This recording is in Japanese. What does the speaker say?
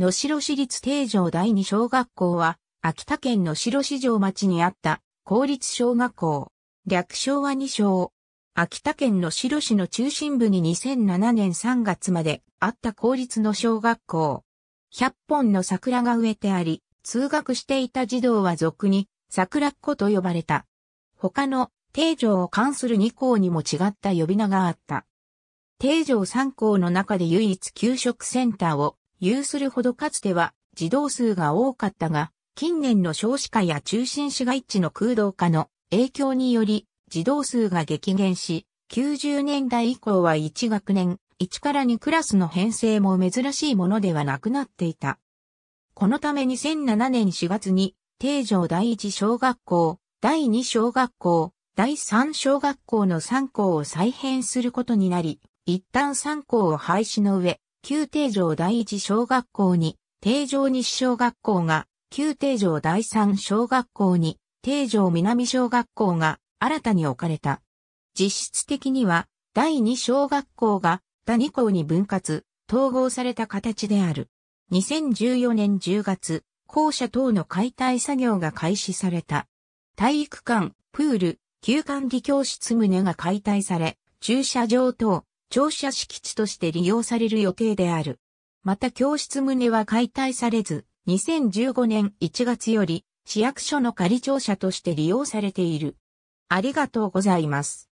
野城市立定城第二小学校は、秋田県野城市城町にあった公立小学校。略称は二小。秋田県野城市の中心部に2007年3月まであった公立の小学校。100本の桜が植えてあり、通学していた児童は俗に桜っ子と呼ばれた。他の定城を関する2校にも違った呼び名があった。定城3校の中で唯一給食センターを有するほどかつては児童数が多かったが、近年の少子化や中心市街地の空洞化の影響により、児童数が激減し、90年代以降は1学年、1から2クラスの編成も珍しいものではなくなっていた。このため2007年4月に、定常第一小学校、第二小学校、第三小学校の3校を再編することになり、一旦3校を廃止の上、旧定城第一小学校に、定城西小学校が、旧定城第三小学校に、定城南小学校が、新たに置かれた。実質的には、第二小学校が、他二校に分割、統合された形である。2014年10月、校舎等の解体作業が開始された。体育館、プール、休館理教室棟が解体され、駐車場等、庁舎敷地として利用される予定である。また教室棟は解体されず、2015年1月より市役所の仮庁舎として利用されている。ありがとうございます。